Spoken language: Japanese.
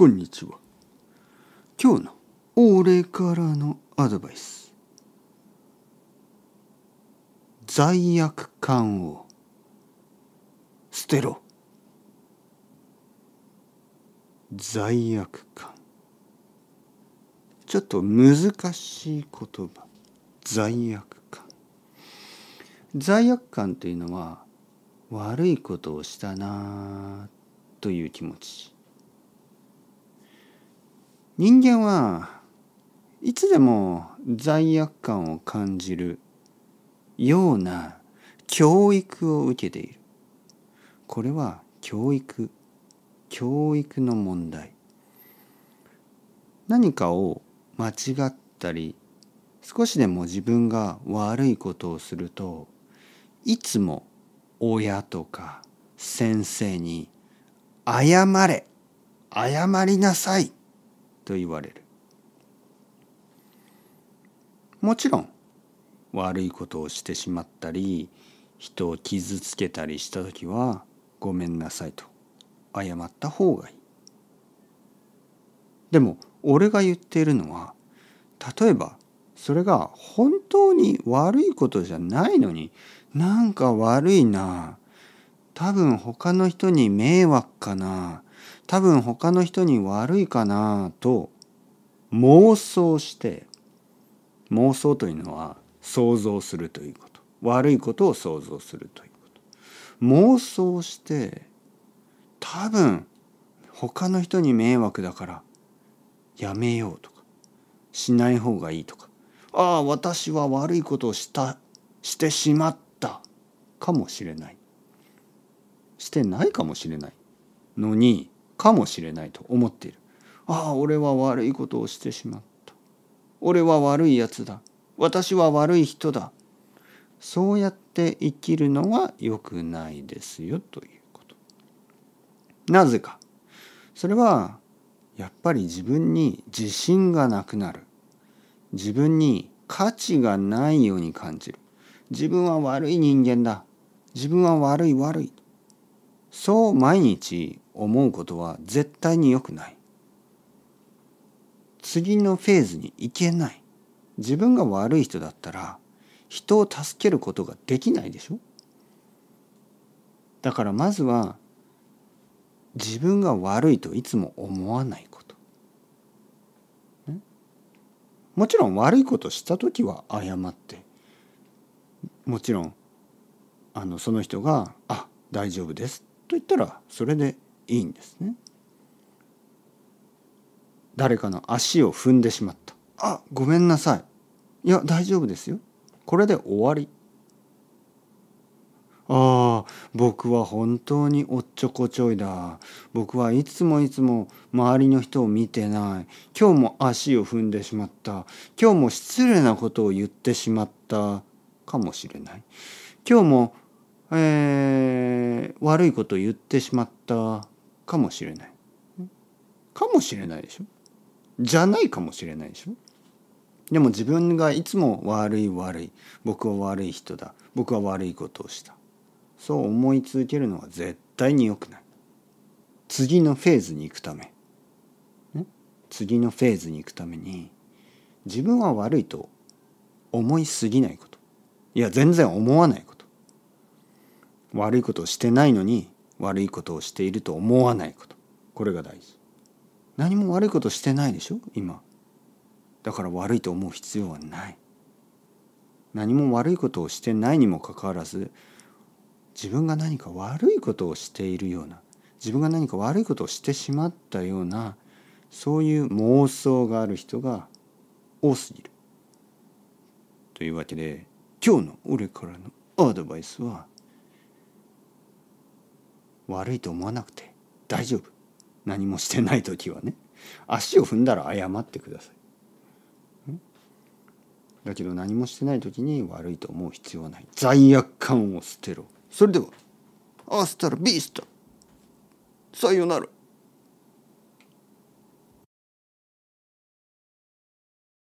こんにちは今日の俺からのアドバイス罪悪感を捨てろ罪悪感ちょっと難しい言葉罪悪感罪悪感というのは悪いことをしたなという気持ち人間はいつでも罪悪感を感じるような教育を受けている。これは教育。教育の問題。何かを間違ったり、少しでも自分が悪いことをすると、いつも親とか先生に謝れ謝りなさいと言われるもちろん悪いことをしてしまったり人を傷つけたりした時はごめんなさいと謝った方がいいでも俺が言っているのは例えばそれが本当に悪いことじゃないのになんか悪いな多分他の人に迷惑かな多分他の人に悪いかなと妄想して妄想というのは想像するということ悪いことを想像するということ妄想して多分他の人に迷惑だからやめようとかしない方がいいとかああ私は悪いことをしたしてしまったかもしれないしてないかもしれないのにかもしれないと思っているああ俺は悪いことをしてしまった俺は悪いやつだ私は悪い人だそうやって生きるのは良くないですよということなぜかそれはやっぱり自分に自信がなくなる自分に価値がないように感じる自分は悪い人間だ自分は悪い悪いそう毎日思うことは絶対に良くない次のフェーズに行けない自分が悪い人だったら人を助けることができないでしょだからまずは自分が悪いといつも思わないこともちろん悪いことした時は謝ってもちろんあのその人が「あ大丈夫です」と言ったらそれでいいんですね。誰かの足を踏んでしまった。あごめんなさい。いや大丈夫ですよ。これで終わり。ああ僕は本当におっちょこちょいだ僕はいつもいつも周りの人を見てない今日も足を踏んでしまった今日も失礼なことを言ってしまったかもしれない今日も、えー、悪いことを言ってしまったかもしれないかもしれないでしょじゃないかもしれないでしょでも自分がいつも悪い悪い僕は悪い人だ僕は悪いことをしたそう思い続けるのは絶対に良くない次のフェーズに行くため、ね、次のフェーズに行くために自分は悪いと思いすぎないこといや全然思わないこと悪いことをしてないのに悪いことをしていると思わないことこれが大事何も悪いことしてないでしょ今だから悪いと思う必要はない何も悪いことをしてないにもかかわらず自分が何か悪いことをしているような自分が何か悪いことをしてしまったようなそういう妄想がある人が多すぎる。というわけで今日の俺からのアドバイスは「悪いと思わなくて大丈夫何もしてない時はね足を踏んだら謝ってくださいだけど何もしてない時に悪いと思う必要はない罪悪感を捨てろそれではアスタルビースタさよなら